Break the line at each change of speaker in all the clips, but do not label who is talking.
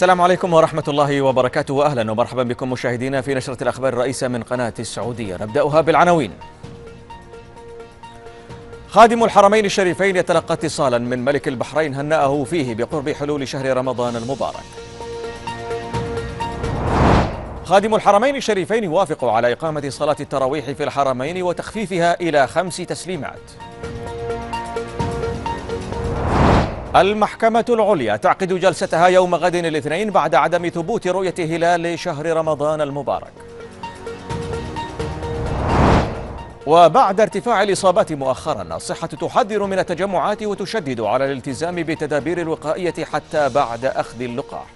السلام عليكم ورحمة الله وبركاته وأهلا ومرحبا بكم مشاهدينا في نشرة الأخبار الرئيسة من قناة السعودية نبدأها بالعناوين خادم الحرمين الشريفين يتلقى اتصالا من ملك البحرين هنأه فيه بقرب حلول شهر رمضان المبارك خادم الحرمين الشريفين يوافق على إقامة صلاة التراويح في الحرمين وتخفيفها إلى خمس تسليمات المحكمة العليا تعقد جلستها يوم غد الاثنين بعد عدم ثبوت رؤية هلال شهر رمضان المبارك وبعد ارتفاع الإصابات مؤخرا الصحة تحذر من التجمعات وتشدد على الالتزام بالتدابير الوقائية حتى بعد أخذ اللقاح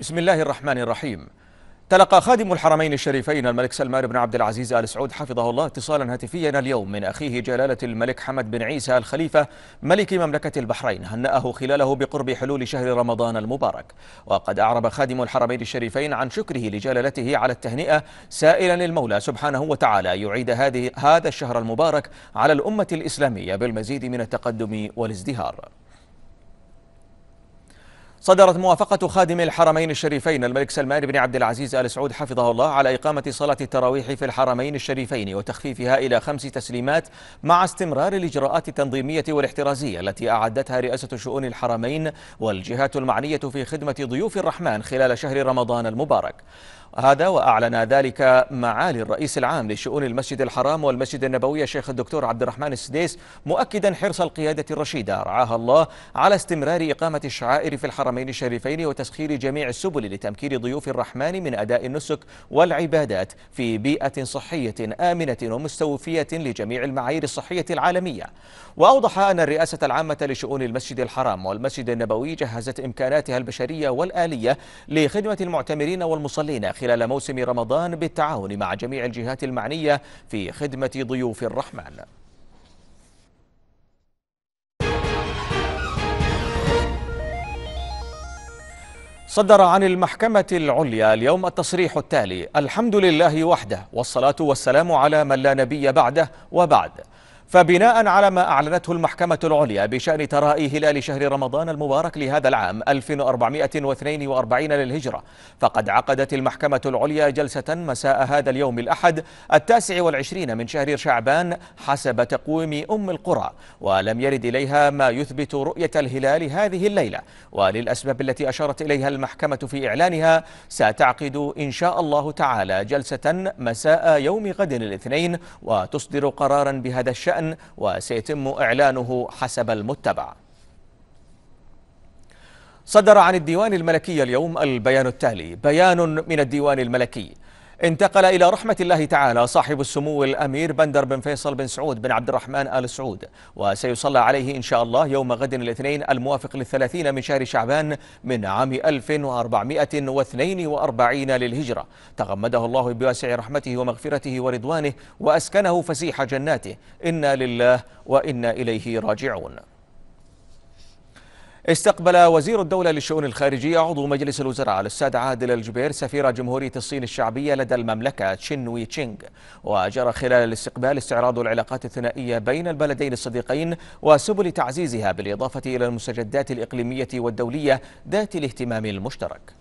بسم الله الرحمن الرحيم تلقى خادم الحرمين الشريفين الملك سلمان بن عبد العزيز آل سعود حفظه الله اتصالا هاتفيا اليوم من أخيه جلالة الملك حمد بن عيسى الخليفة ملك مملكة البحرين هنأه خلاله بقرب حلول شهر رمضان المبارك وقد أعرب خادم الحرمين الشريفين عن شكره لجلالته على التهنئة سائلا للمولى سبحانه وتعالى يعيد هذه هذا الشهر المبارك على الأمة الإسلامية بالمزيد من التقدم والازدهار صدرت موافقة خادم الحرمين الشريفين الملك سلمان بن عبد العزيز آل سعود حفظه الله على إقامة صلاة التراويح في الحرمين الشريفين وتخفيفها إلى خمس تسليمات مع استمرار الإجراءات التنظيمية والاحترازية التي أعدتها رئاسة شؤون الحرمين والجهات المعنية في خدمة ضيوف الرحمن خلال شهر رمضان المبارك هذا وأعلن ذلك معالي الرئيس العام لشؤون المسجد الحرام والمسجد النبوي الشيخ الدكتور عبد الرحمن السديس مؤكدا حرص القيادة الرشيدة رعاها الله على استمرار إقامة الشعائر في الحرمين الشريفين وتسخير جميع السبل لتمكين ضيوف الرحمن من أداء النسك والعبادات في بيئة صحية آمنة ومستوفية لجميع المعايير الصحية العالمية وأوضح أن الرئاسة العامة لشؤون المسجد الحرام والمسجد النبوي جهزت إمكاناتها البشرية والآلية لخدمة المعتمرين والمصلين خلال خلال موسم رمضان بالتعاون مع جميع الجهات المعنية في خدمة ضيوف الرحمن صدر عن المحكمة العليا اليوم التصريح التالي الحمد لله وحده والصلاة والسلام على من لا نبي بعده وبعد فبناء على ما أعلنته المحكمة العليا بشأن ترائي هلال شهر رمضان المبارك لهذا العام 1442 للهجرة فقد عقدت المحكمة العليا جلسة مساء هذا اليوم الأحد التاسع والعشرين من شهر شعبان حسب تقويم أم القرى ولم يرد إليها ما يثبت رؤية الهلال هذه الليلة وللأسباب التي أشارت إليها المحكمة في إعلانها ستعقد إن شاء الله تعالى جلسة مساء يوم غد الاثنين وتصدر قرارا بهذا الشأن الشأن وسيتم إعلانه حسب المتبع صدر عن الديوان الملكي اليوم البيان التالي بيان من الديوان الملكي انتقل إلى رحمة الله تعالى صاحب السمو الأمير بندر بن فيصل بن سعود بن عبد الرحمن آل سعود وسيصلى عليه إن شاء الله يوم غد الاثنين الموافق للثلاثين من شهر شعبان من عام 1442 للهجرة تغمده الله بواسع رحمته ومغفرته ورضوانه وأسكنه فسيح جناته إنا لله وإنا إليه راجعون استقبل وزير الدولة للشؤون الخارجية عضو مجلس الوزراء الأستاذ عادل الجبير سفير جمهورية الصين الشعبية لدى المملكة تشين وي تشينغ وجرى خلال الاستقبال استعراض العلاقات الثنائية بين البلدين الصديقين وسبل تعزيزها بالإضافة إلى المستجدات الإقليمية والدولية ذات الاهتمام المشترك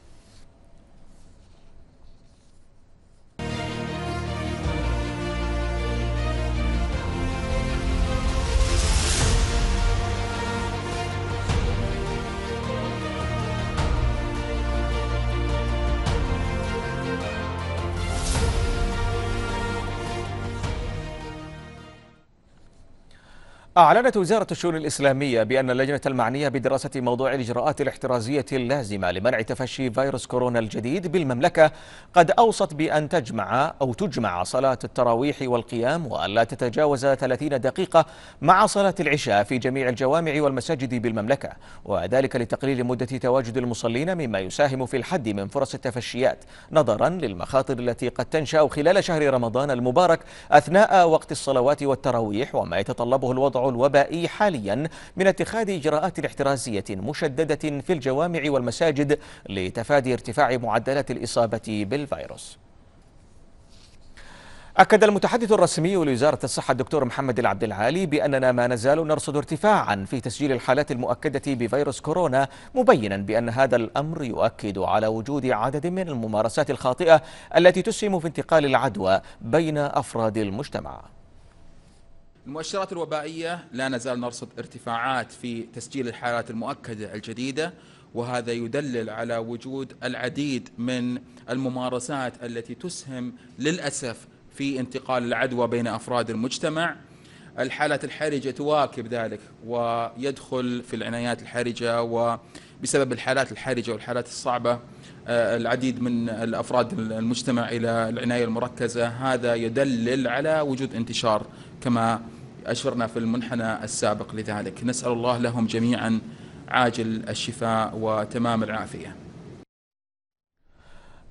أعلنت وزارة الشؤون الإسلامية بأن اللجنة المعنية بدراسة موضوع الإجراءات الاحترازية اللازمة لمنع تفشي فيروس كورونا الجديد بالمملكة قد أوصت بأن تجمع أو تجمع صلاة التراويح والقيام وألا تتجاوز 30 دقيقة مع صلاة العشاء في جميع الجوامع والمساجد بالمملكة وذلك لتقليل مدة تواجد المصلين مما يساهم في الحد من فرص التفشيات نظرا للمخاطر التي قد تنشأ خلال شهر رمضان المبارك أثناء وقت الصلوات والتراويح وما يتطلبه الوضع الوبائي حاليا من اتخاذ إجراءات احترازية مشددة في الجوامع والمساجد لتفادي ارتفاع معدلات الإصابة بالفيروس أكد المتحدث الرسمي لوزارة الصحة الدكتور محمد العبد العالي بأننا ما نزال نرصد ارتفاعا في تسجيل الحالات المؤكدة بفيروس كورونا مبينا بأن هذا الأمر يؤكد على وجود عدد من الممارسات الخاطئة التي تسهم في انتقال العدوى بين أفراد المجتمع
المؤشرات الوبائية لا نزال نرصد ارتفاعات في تسجيل الحالات المؤكدة الجديدة وهذا يدلل على وجود العديد من الممارسات التي تسهم للأسف في انتقال العدوى بين أفراد المجتمع الحالات الحرجة تواكب ذلك ويدخل في العنايات الحرجة وبسبب الحالات الحرجة والحالات الصعبة آه، العديد من الافراد المجتمع الى العنايه المركزه هذا يدلل على وجود انتشار كما أشرنا في المنحنى السابق لذلك نسأل الله لهم جميعا عاجل الشفاء
وتمام العافية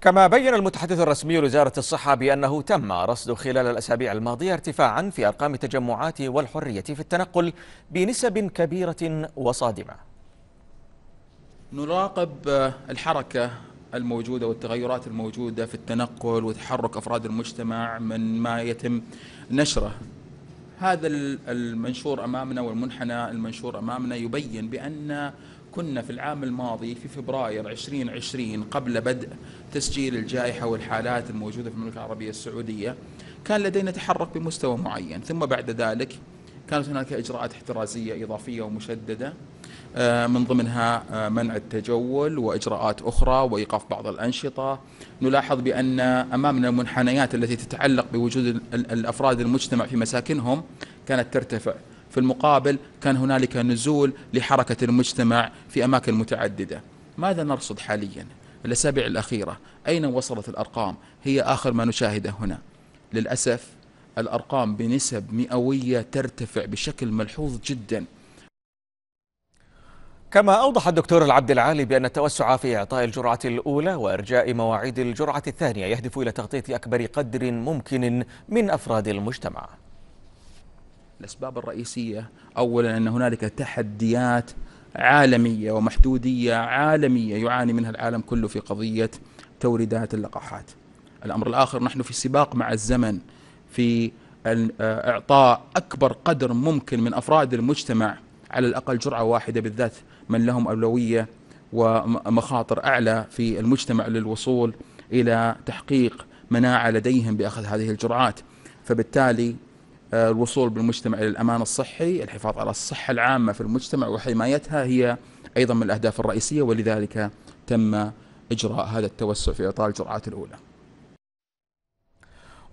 كما بين المتحدث الرسمي لوزارة الصحة بأنه تم رصد خلال الأسابيع الماضية ارتفاعا في أرقام التجمعات والحرية في التنقل بنسب كبيرة وصادمة
نراقب الحركة الموجودة والتغيرات الموجودة في التنقل وتحرك أفراد المجتمع من ما يتم نشره هذا المنشور امامنا والمنحنى المنشور امامنا يبين بان كنا في العام الماضي في فبراير 2020 قبل بدء تسجيل الجائحه والحالات الموجوده في المملكه العربيه السعوديه كان لدينا تحرك بمستوى معين ثم بعد ذلك كانت هناك إجراءات احترازية إضافية ومشددة آه، من ضمنها آه، منع التجول وإجراءات أخرى وإيقاف بعض الأنشطة نلاحظ بأن أمامنا المنحنيات التي تتعلق بوجود الأفراد المجتمع في مساكنهم كانت ترتفع في المقابل كان هنالك نزول لحركة المجتمع في أماكن متعددة ماذا نرصد حاليا؟ الأسابيع الأخيرة أين وصلت الأرقام؟ هي آخر ما نشاهده هنا للأسف الأرقام بنسب مئوية ترتفع
بشكل ملحوظ جدا كما أوضح الدكتور العبد العالي بأن التوسع في إعطاء الجرعة الأولى وإرجاء مواعيد الجرعة الثانية يهدف إلى تغطية أكبر قدر ممكن من أفراد المجتمع
الأسباب الرئيسية أولا أن هنالك تحديات عالمية ومحدودية عالمية يعاني منها العالم كله في قضية توريدات اللقاحات الأمر الآخر نحن في سباق مع الزمن في آه، إعطاء أكبر قدر ممكن من أفراد المجتمع على الأقل جرعة واحدة بالذات من لهم أولوية ومخاطر أعلى في المجتمع للوصول إلى تحقيق مناعة لديهم بأخذ هذه الجرعات فبالتالي آه، الوصول بالمجتمع إلى الأمان الصحي الحفاظ على الصحة العامة في المجتمع وحمايتها هي أيضا من الأهداف الرئيسية
ولذلك تم إجراء هذا التوسع في إعطاء الجرعات الأولى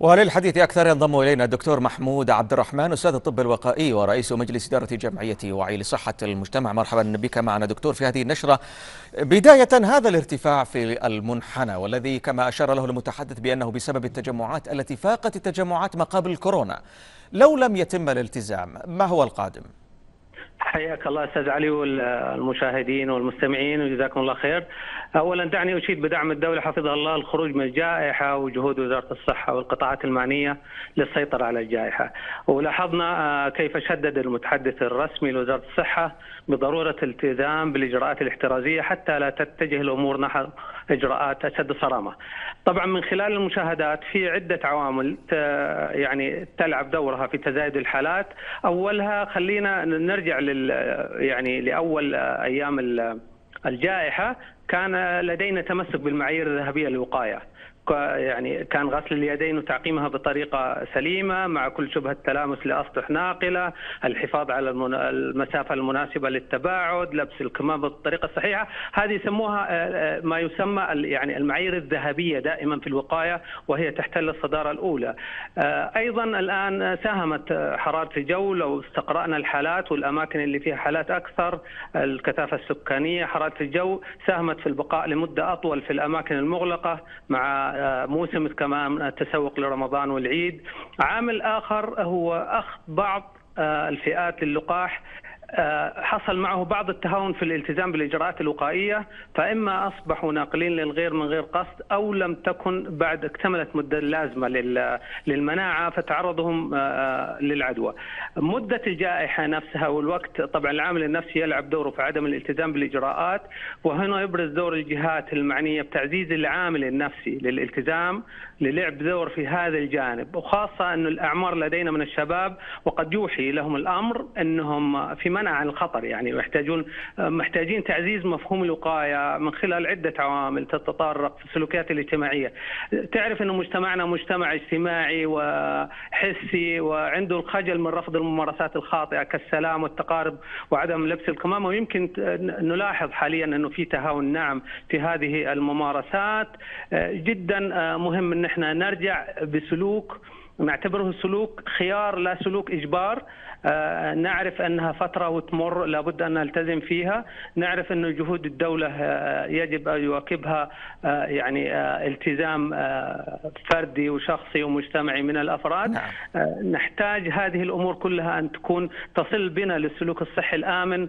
وللحديث أكثر ينضم إلينا الدكتور محمود عبد الرحمن أستاذ الطب الوقائي ورئيس مجلس إدارة جمعية وعي لصحة المجتمع مرحبا بك معنا دكتور في هذه النشرة بداية هذا الارتفاع في المنحنى والذي كما أشار له المتحدث بأنه بسبب التجمعات التي فاقت التجمعات ما قبل كورونا لو لم يتم الالتزام ما هو القادم؟
حياك الله استاذ علي والمشاهدين والمستمعين وجزاكم الله خير. اولا دعني اشيد بدعم الدوله حفظها الله الخروج من الجائحه وجهود وزاره الصحه والقطاعات المعنيه للسيطره على الجائحه. ولاحظنا آه، كيف شدد المتحدث الرسمي لوزاره الصحه بضروره الالتزام بالاجراءات الاحترازيه حتى لا تتجه الامور نحو اجراءات اشد صرامه. طبعا من خلال المشاهدات في عده عوامل يعني تلعب دورها في تزايد الحالات، اولها خلينا نرجع لل يعني لاول ايام الجائحه كان لدينا تمسك بالمعايير الذهبيه للوقايه. يعني كان غسل اليدين وتعقيمها بطريقه سليمه مع كل شبهه تلامس لاسطح ناقله، الحفاظ على المسافه المناسبه للتباعد، لبس الكمام بالطريقه الصحيحه، هذه يسموها آه، آه، ما يسمى يعني المعايير الذهبيه دائما في الوقايه وهي تحتل الصداره الاولى. آه، ايضا الان ساهمت حراره الجو لو استقرانا الحالات والاماكن اللي فيها حالات اكثر، الكثافه السكانيه، حراره الجو ساهمت في البقاء لمده اطول في الاماكن المغلقه مع موسم كمان التسوق لرمضان والعيد عامل آخر هو أخذ بعض آه، الفئات للقاح آه، حصل معه بعض التهاون في الالتزام بالاجراءات الوقائيه فاما اصبحوا ناقلين للغير من غير قصد او لم تكن بعد اكتملت مده اللازمه للمناعه فتعرضهم آه، آه، للعدوى. مده الجائحه نفسها والوقت طبعا العامل النفسي يلعب دوره في عدم الالتزام بالاجراءات وهنا يبرز دور الجهات المعنيه بتعزيز العامل النفسي للالتزام للعب دور في هذا الجانب وخاصة أن الأعمار لدينا من الشباب وقد يوحي لهم الأمر أنهم في منع عن الخطر يعني ويحتاجون محتاجين تعزيز مفهوم الوقاية من خلال عدة عوامل تتطرق في السلوكيات الاجتماعية تعرف أن مجتمعنا مجتمع اجتماعي وحسي وعنده الخجل من رفض الممارسات الخاطئة كالسلام والتقارب وعدم لبس الكمامة ويمكن نلاحظ حاليا أنه في تهاون نعم في هذه الممارسات جدا مهم أن احنا نرجع بسلوك نعتبره سلوك خيار لا سلوك اجبار آه، نعرف أنها فترة وتمر لابد أن نلتزم فيها نعرف أن جهود الدولة آه، يجب أن يواكبها آه، يعني التزام فردي وشخصي ومجتمعي من الأفراد نعم. نحتاج هذه الأمور كلها أن تكون تصل بنا للسلوك الصحي الآمن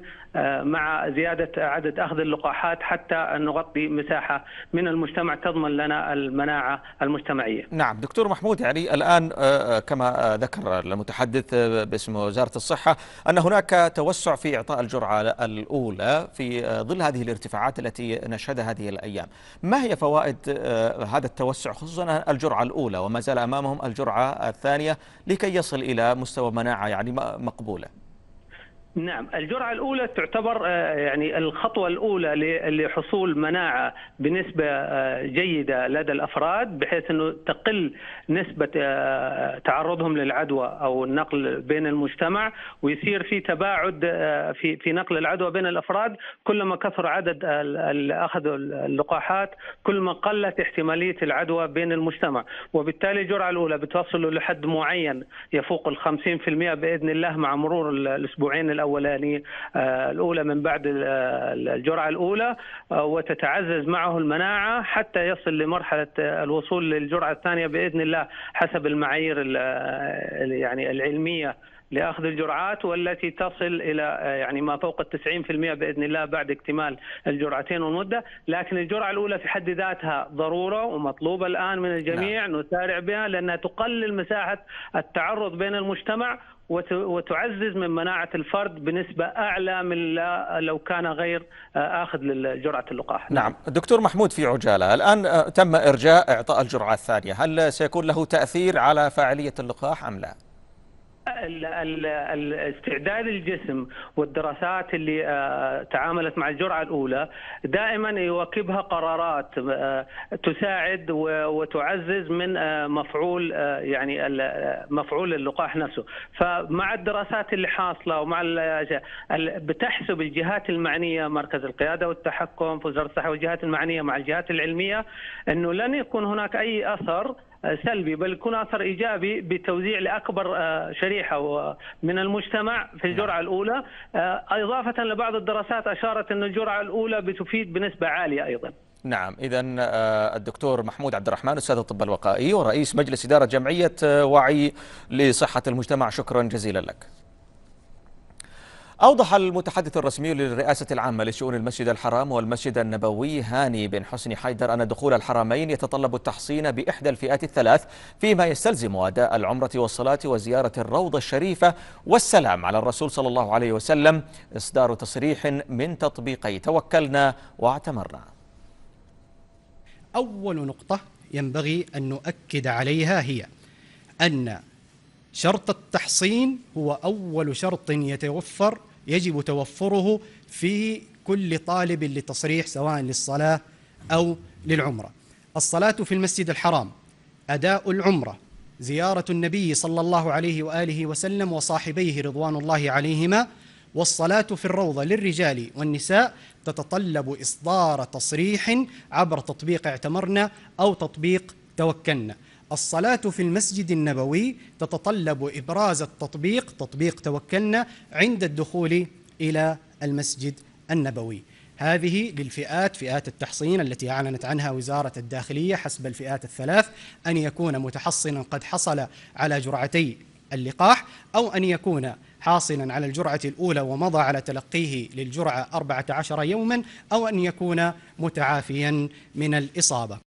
مع زيادة عدد أخذ اللقاحات حتى نغطي مساحة من المجتمع تضمن لنا المناعة المجتمعية
نعم دكتور محمود يعني الآن كما ذكر المتحدث باسم وزارة وزارة الصحة أن هناك توسع في إعطاء الجرعة الأولى في آه، ظل هذه الارتفاعات التي نشهدها هذه الأيام ما هي فوائد آه، هذا التوسع خصوصا الجرعة الأولى وما زال أمامهم الجرعة الثانية لكي يصل إلى مستوى مناعة يعني مقبولة
نعم الجرعة الأولى تعتبر آه، يعني الخطوة الأولى لحصول مناعة بنسبة آه، جيدة لدى الأفراد بحيث أنه تقل نسبة آه، تعرضهم للعدوى أو النقل بين المجتمع ويصير في تباعد في في نقل العدوى بين الأفراد كلما كثر عدد أخذ اللقاحات كلما قلت احتمالية العدوى بين المجتمع وبالتالي الجرعة الأولى بتوصل لحد معين يفوق ال 50% بإذن الله مع مرور الأسبوعين الأولانية آه، الأولى من بعد الجرعة الأولى آه، وتتعزز معه المناعة حتى يصل لمرحلة آه، الوصول للجرعة الثانية بإذن الله حسب المعايير يعني العلمية لاخذ الجرعات والتي تصل الى يعني ما فوق ال 90% باذن الله بعد اكتمال الجرعتين والمده، لكن الجرعه الاولى في حد ذاتها ضروره ومطلوبه الان من الجميع نعم. نسارع بها لانها تقلل مساحه التعرض بين المجتمع وتعزز من مناعة الفرد بنسبة أعلى من لو كان غير آه، آخذ لجرعة اللقاح
نعم دكتور محمود في عجالة الآن آه، تم إرجاء إعطاء الجرعة الثانية هل سيكون له تأثير على فاعلية اللقاح أم لا؟
الاستعداد الجسم والدراسات اللي آه، تعاملت مع الجرعه الاولى دائما يواكبها قرارات آه، تساعد وتعزز من آه، مفعول يعني مفعول اللقاح نفسه فمع الدراسات اللي حاصله ومع بتحسب الجهات المعنيه مركز القياده والتحكم في وزاره الصحه والجهات المعنيه مع الجهات العلميه انه لن يكون هناك اي اثر سلبي بل يكون اثر ايجابي بتوزيع لاكبر آه، شريحه من المجتمع في نعم. الجرعه الاولى آه، اضافه لبعض الدراسات اشارت ان الجرعه الاولى بتفيد بنسبه عاليه ايضا
نعم اذا آه، الدكتور محمود عبد الرحمن استاذ الطب الوقائي ورئيس مجلس اداره جمعيه وعي لصحه المجتمع شكرا جزيلا لك أوضح المتحدث الرسمي للرئاسة العامة لشؤون المسجد الحرام والمسجد النبوي هاني بن حسني حيدر أن دخول الحرمين يتطلب التحصين بإحدى الفئات الثلاث فيما يستلزم أداء العمرة والصلاة وزيارة الروضة الشريفة والسلام على الرسول صلى الله عليه وسلم إصدار تصريح من تطبيقي توكلنا
واعتمرنا أول نقطة ينبغي أن نؤكد عليها هي أن شرط التحصين هو أول شرط يتوفر يجب توفره في كل طالب لتصريح سواء للصلاة أو للعمرة الصلاة في المسجد الحرام أداء العمرة زيارة النبي صلى الله عليه وآله وسلم وصاحبيه رضوان الله عليهما والصلاة في الروضة للرجال والنساء تتطلب إصدار تصريح عبر تطبيق اعتمرنا أو تطبيق توكلنا الصلاة في المسجد النبوي تتطلب إبراز التطبيق تطبيق توكلنا عند الدخول إلى المسجد النبوي هذه للفئات فئات التحصين التي أعلنت عنها وزارة الداخلية حسب الفئات الثلاث أن يكون متحصنا قد حصل على جرعتي اللقاح أو أن يكون حاصلا على الجرعة الأولى ومضى على تلقيه للجرعة 14 يوما أو أن يكون متعافيا من الإصابة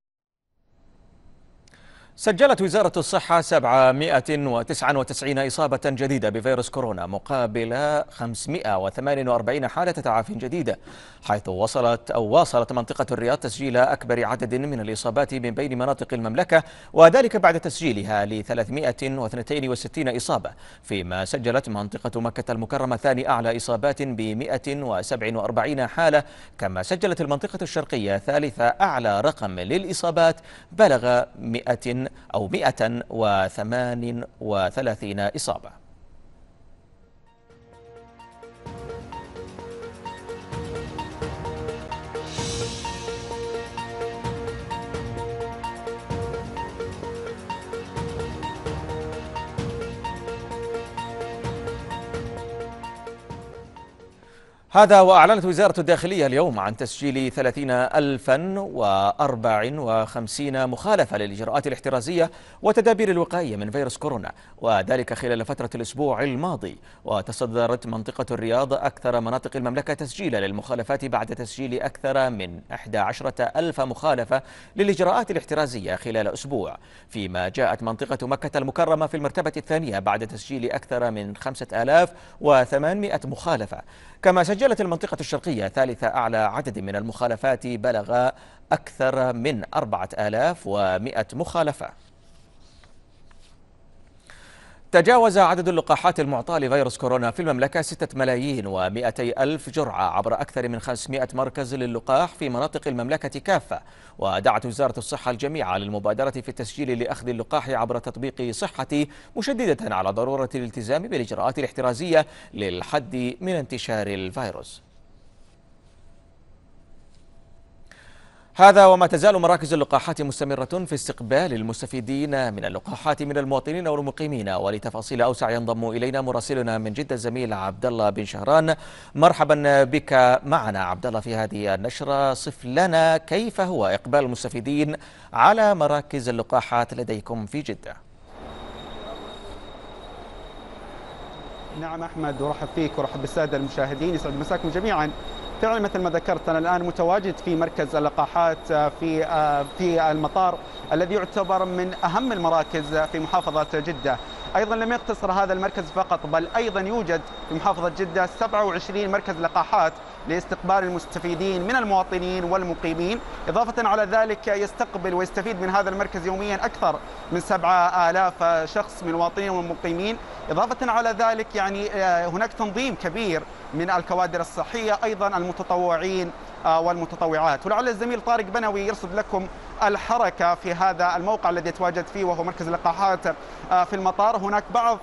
سجلت وزارة الصحة 799 إصابة جديدة بفيروس كورونا مقابل 548 حالة تعافي جديدة حيث وصلت أو واصلت منطقة الرياض تسجيل أكبر عدد من الإصابات من بين مناطق المملكة وذلك بعد تسجيلها ل 362 إصابة فيما سجلت منطقة مكة المكرمة ثاني أعلى إصابات ب 147 حالة كما سجلت المنطقة الشرقية ثالث أعلى رقم للإصابات بلغ 100 أو 138 إصابة هذا وأعلنت وزارة الداخلية اليوم عن تسجيل 30054 مخالفة للإجراءات الاحترازية وتدابير الوقائية من فيروس كورونا وذلك خلال فترة الأسبوع الماضي وتصدرت منطقة الرياض أكثر مناطق المملكة تسجيلا للمخالفات بعد تسجيل أكثر من 11000 مخالفة للإجراءات الاحترازية خلال أسبوع فيما جاءت منطقة مكة المكرمة في المرتبة الثانية بعد تسجيل أكثر من 5800 مخالفة كما سجل سجلت المنطقة الشرقية ثالث أعلى عدد من المخالفات بلغ أكثر من 4100 مخالفة تجاوز عدد اللقاحات المعطاة لفيروس كورونا في المملكة 6 ملايين و200 ألف جرعة عبر أكثر من 500 مركز للقاح في مناطق المملكة كافة ودعت وزارة الصحة الجميع للمبادرة في التسجيل لأخذ اللقاح عبر تطبيق صحتي مشددة على ضرورة الالتزام بالإجراءات الاحترازية للحد من انتشار الفيروس هذا وما تزال مراكز اللقاحات مستمرة في استقبال المستفيدين من اللقاحات من المواطنين والمقيمين ولتفاصيل أوسع ينضم إلينا مراسلنا من جدة الزميل عبد الله بن شهران مرحبا بك معنا عبد الله في هذه النشرة صف لنا كيف هو إقبال المستفيدين على مراكز اللقاحات لديكم في جدة
نعم أحمد ورحب فيك ورحب بالسادة المشاهدين يسعد مساكم جميعا فعلا مثل ما ذكرت انا الان متواجد في مركز اللقاحات آه، في آه، في المطار الذي يعتبر من اهم المراكز آه، في محافظه جده. ايضا لم يقتصر هذا المركز فقط بل ايضا يوجد في محافظه جده 27 مركز لقاحات لاستقبال المستفيدين من المواطنين والمقيمين إضافة على ذلك يستقبل ويستفيد من هذا المركز يوميا أكثر من 7000 شخص من المواطنين والمقيمين إضافة على ذلك يعني آه، هناك تنظيم كبير من الكوادر الصحية أيضا المتطوعين آه، والمتطوعات ولعل الزميل طارق بنوي يرصد لكم الحركة في هذا الموقع الذي يتواجد فيه وهو مركز اللقاحات آه، في المطار هناك بعض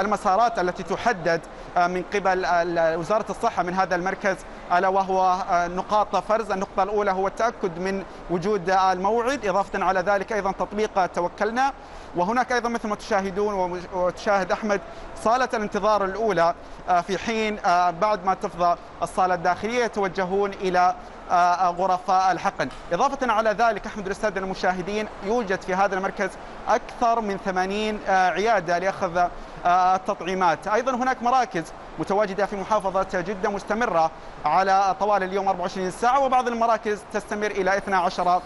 المسارات التي تحدد آه، من قبل وزارة الصحة من هذا المركز ألا وهو آه، نقاط فرز النقطة الأولى هو التأكد من وجود آه، الموعد إضافة على ذلك أيضا تطبيق توكلنا وهناك أيضا مثل ما تشاهدون وتشاهد أحمد صالة الانتظار الأولى في حين بعد ما تفضى الصالة الداخلية يتوجهون إلى آه، آه، غرفاء الحقن إضافة على ذلك أحمد الأستاذ المشاهدين يوجد في هذا المركز أكثر من 80 آه، عيادة لأخذ التطعيمات أيضا هناك مراكز متواجدة في محافظة جدة مستمرة على طوال اليوم 24 ساعة وبعض المراكز تستمر إلى 12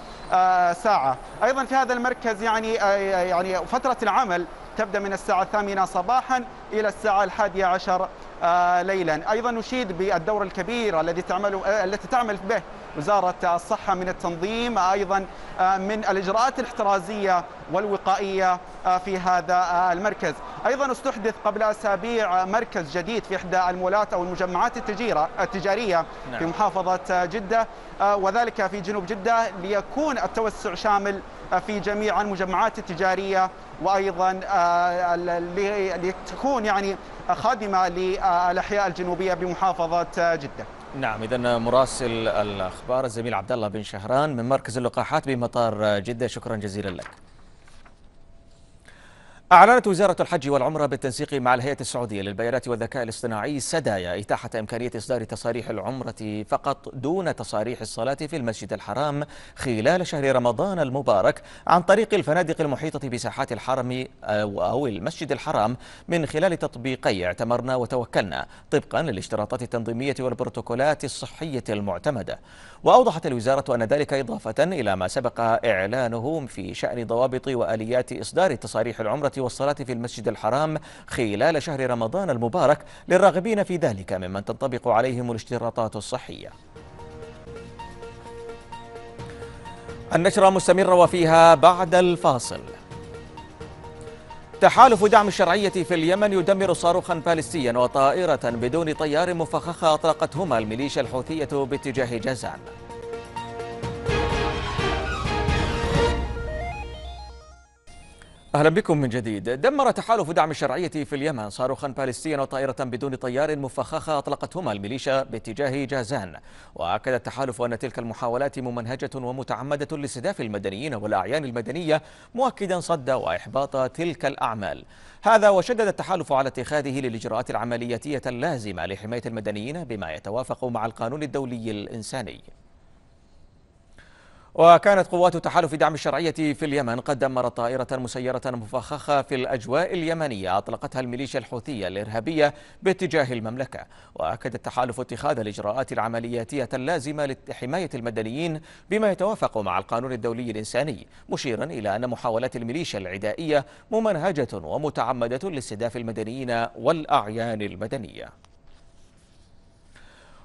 ساعة أيضا في هذا المركز يعني يعني فترة العمل تبدأ من الساعة الثامنة صباحا إلى الساعة الحادية عشر آه، ليلا أيضا نشيد بالدور الكبير الذي تعمل آه، التي تعمل به وزارة الصحة من التنظيم أيضا آه، من الإجراءات الاحترازية والوقائية في هذا المركز أيضا استحدث قبل أسابيع مركز جديد في إحدى المولات أو المجمعات التجارية نعم. في محافظة جدة وذلك في جنوب جدة ليكون التوسع شامل في جميع المجمعات التجارية وأيضا آه، لتكون يعني خادمة للأحياء الجنوبية بمحافظة آه، جدة
نعم اذا مراسل الاخبار الزميل عبد الله بن شهران من مركز اللقاحات بمطار آه، جده شكرا جزيلا لك أعلنت وزارة الحج والعمرة بالتنسيق مع الهيئة السعودية للبيانات والذكاء الاصطناعي سدايا إتاحة إمكانية إصدار تصاريح العمرة فقط دون تصاريح الصلاة في المسجد الحرام خلال شهر رمضان المبارك عن طريق الفنادق المحيطة بساحات الحرم أو المسجد الحرام من خلال تطبيقي اعتمرنا وتوكلنا طبقا للاشتراطات التنظيمية والبروتوكولات الصحية المعتمدة وأوضحت الوزارة أن ذلك إضافة إلى ما سبق إعلانه في شأن ضوابط وآليات إصدار تصاريح العمرة والصلاة في المسجد الحرام خلال شهر رمضان المبارك للراغبين في ذلك ممن تنطبق عليهم الاشتراطات الصحية النشرة مستمرة وفيها بعد الفاصل تحالف دعم الشرعية في اليمن يدمر صاروخا باليستيا وطائرة بدون طيار مفخخة أطلقتهما الميليشيا الحوثية باتجاه جازان أهلا بكم من جديد دمر تحالف دعم الشرعية في اليمن صاروخا باليستيا وطائرة بدون طيار مفخخة أطلقتهما الميليشيا باتجاه جازان وأكد التحالف أن تلك المحاولات ممنهجة ومتعمدة لاستهداف المدنيين والأعيان المدنية مؤكدا صد وإحباط تلك الأعمال هذا وشدد التحالف على اتخاذه للإجراءات العملياتية اللازمة لحماية المدنيين بما يتوافق مع القانون الدولي الإنساني وكانت قوات تحالف دعم الشرعية في اليمن قد دمرت طائرة مسيرة مفخخة في الأجواء اليمنية أطلقتها الميليشيا الحوثية الإرهابية باتجاه المملكة وأكد التحالف اتخاذ الإجراءات العملياتية اللازمة لحماية المدنيين بما يتوافق مع القانون الدولي الإنساني مشيرا إلى أن محاولات الميليشيا العدائية ممنهجة ومتعمدة لاستهداف المدنيين والأعيان المدنية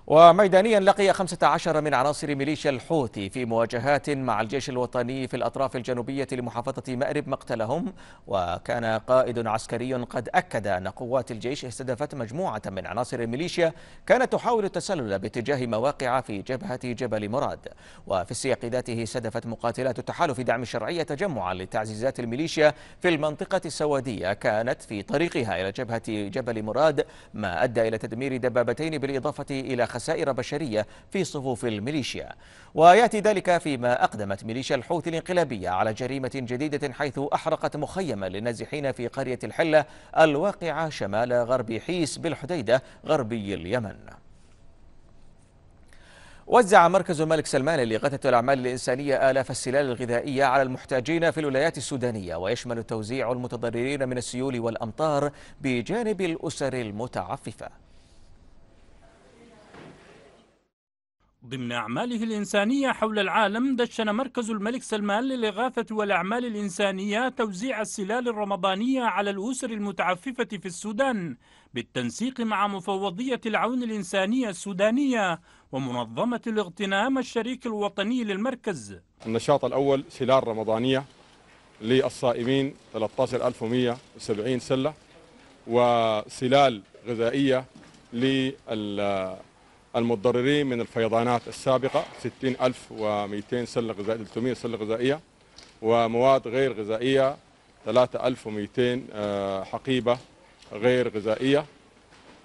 وميدانيا لقي 15 من عناصر ميليشيا الحوثي في مواجهات مع الجيش الوطني في الأطراف الجنوبية لمحافظة مأرب مقتلهم وكان قائد عسكري قد أكد أن قوات الجيش استهدفت مجموعة من عناصر الميليشيا كانت تحاول التسلل باتجاه مواقع في جبهة جبل مراد وفي السياق ذاته استهدفت مقاتلات التحالف دعم الشرعية تجمعا لتعزيزات الميليشيا في المنطقة السوادية كانت في طريقها إلى جبهة جبل مراد ما أدى إلى تدمير دبابتين بالإضافة إلى خسائر بشرية في صفوف الميليشيا ويأتي ذلك فيما أقدمت ميليشيا الحوثي الانقلابية على جريمة جديدة حيث أحرقت مخيما للنازحين في قرية الحلة الواقعة شمال غرب حيس بالحديدة غربي اليمن وزع مركز الملك سلمان لإغاثة الأعمال الإنسانية آلاف السلال الغذائية على المحتاجين في الولايات السودانية ويشمل توزيع المتضررين من السيول والأمطار بجانب الأسر
المتعففة ضمن أعماله الإنسانية حول العالم دشن مركز الملك سلمان للإغاثة والأعمال الإنسانية توزيع السلال الرمضانية على الأسر المتعففة في السودان بالتنسيق مع مفوضية العون الإنسانية السودانية ومنظمة الاغتنام الشريك الوطني للمركز
النشاط الأول سلال رمضانية للصائمين 13170 سلة وسلال غذائية لل المتضررين من الفيضانات السابقة 60200 سلة غذائية 300 سلة غذائية ومواد غير غذائية 3200 آه، حقيبة غير غذائية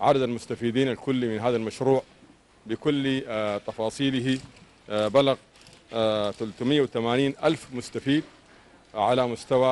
عدد المستفيدين الكلي من هذا المشروع بكل آه، تفاصيله
آه، بلغ 380 ألف مستفيد على مستوى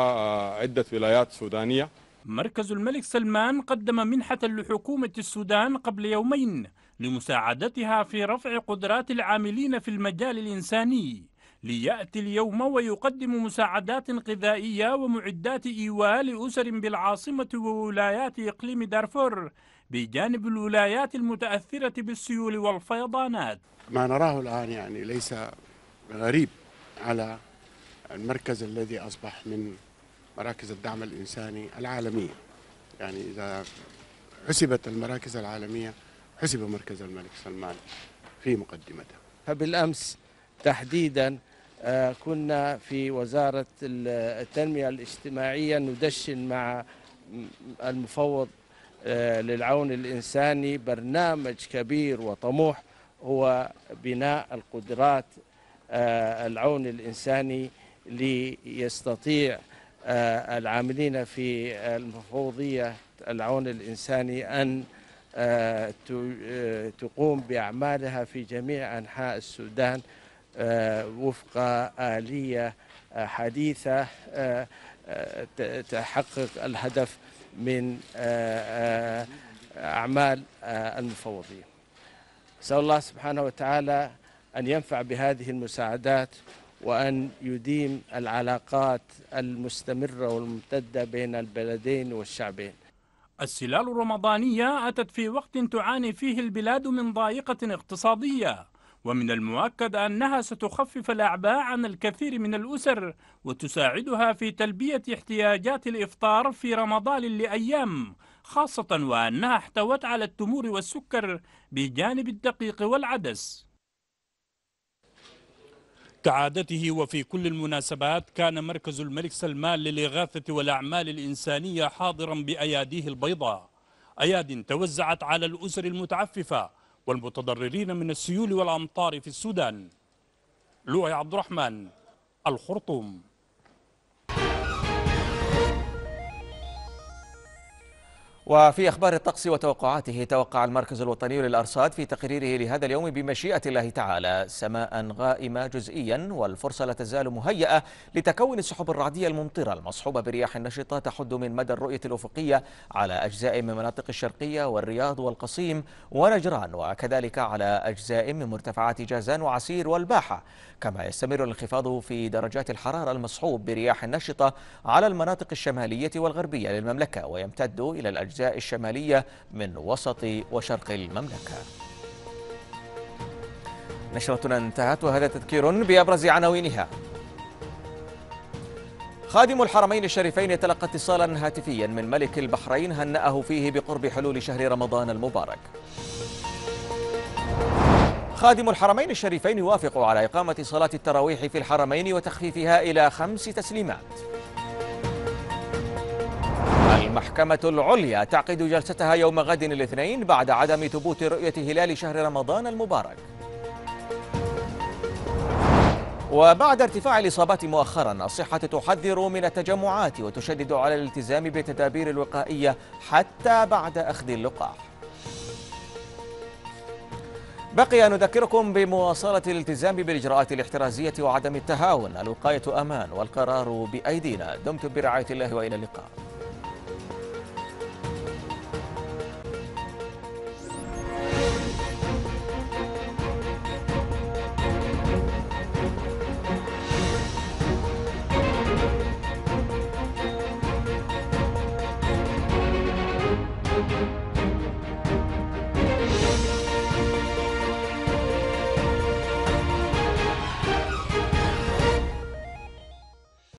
عدة ولايات سودانية مركز الملك سلمان قدم منحة لحكومة السودان قبل يومين لمساعدتها في رفع قدرات العاملين في المجال الإنساني ليأتي اليوم ويقدم مساعدات غذائية ومعدات إيواء لأسر بالعاصمة وولايات إقليم دارفور بجانب الولايات المتأثرة بالسيول والفيضانات
ما نراه الآن يعني ليس غريب على المركز الذي أصبح من مراكز الدعم الإنساني العالمية يعني إذا حسبت المراكز العالمية حسب مركز الملك سلمان في مقدمته فبالامس تحديدا آه، كنا في وزارة التنمية الاجتماعية ندشن مع المفوض آه، للعون الإنساني برنامج كبير وطموح هو بناء القدرات آه، العون الإنساني ليستطيع العاملين في المفوضية العون الإنساني أن آه، آه، تقوم بأعمالها في جميع أنحاء السودان آه، وفق آلية حديثة تحقق الهدف من أعمال المفوضية أسأل الله سبحانه وتعالى أن ينفع بهذه المساعدات وأن يديم العلاقات المستمرة والممتدة بين البلدين والشعبين
السلال الرمضانية أتت في وقت تعاني فيه البلاد من ضائقة اقتصادية ومن المؤكد أنها ستخفف الأعباء عن الكثير من الأسر وتساعدها في تلبية احتياجات الإفطار في رمضان لأيام خاصة وأنها احتوت على التمور والسكر بجانب الدقيق والعدس كعادته وفي كل المناسبات كان مركز الملك سلمان للإغاثة والأعمال الإنسانية حاضرا بأياديه البيضاء أياد توزعت على الأسر المتعففة والمتضررين من السيول والأمطار في السودان لؤي عبد الرحمن الخرطوم
وفي أخبار الطقس وتوقعاته توقع المركز الوطني للأرصاد في تقريره لهذا اليوم بمشيئة الله تعالى سماء غائمة جزئيا والفرصة لا تزال مهيئة لتكون السحب الرعدية الممطرة المصحوبة برياح نشطة تحد من مدى الرؤية الأفقية على أجزاء من مناطق الشرقية والرياض والقصيم ونجران وكذلك على أجزاء من مرتفعات جازان وعسير والباحة كما يستمر الانخفاض في درجات الحرارة المصحوب برياح نشطة على المناطق الشمالية والغربية للمملكة ويمتد إلى الأجزاء الشمالية من وسط وشرق المملكة نشرتنا انتهت وهذا تذكير بأبرز عناوينها خادم الحرمين الشريفين يتلقى اتصالا هاتفيا من ملك البحرين هنأه فيه بقرب حلول شهر رمضان المبارك خادم الحرمين الشريفين يوافق على إقامة صلاة التراويح في الحرمين وتخفيفها إلى خمس تسليمات المحكمة العليا تعقد جلستها يوم غد الاثنين بعد عدم ثبوت رؤية هلال شهر رمضان المبارك وبعد ارتفاع الإصابات مؤخرا الصحة تحذر من التجمعات وتشدد على الالتزام بالتدابير الوقائية حتى بعد أخذ اللقاح بقي نذكركم بمواصلة الالتزام بالإجراءات الاحترازية وعدم التهاون الوقاية أمان والقرار بأيدينا دمتم برعاية الله وإلى اللقاء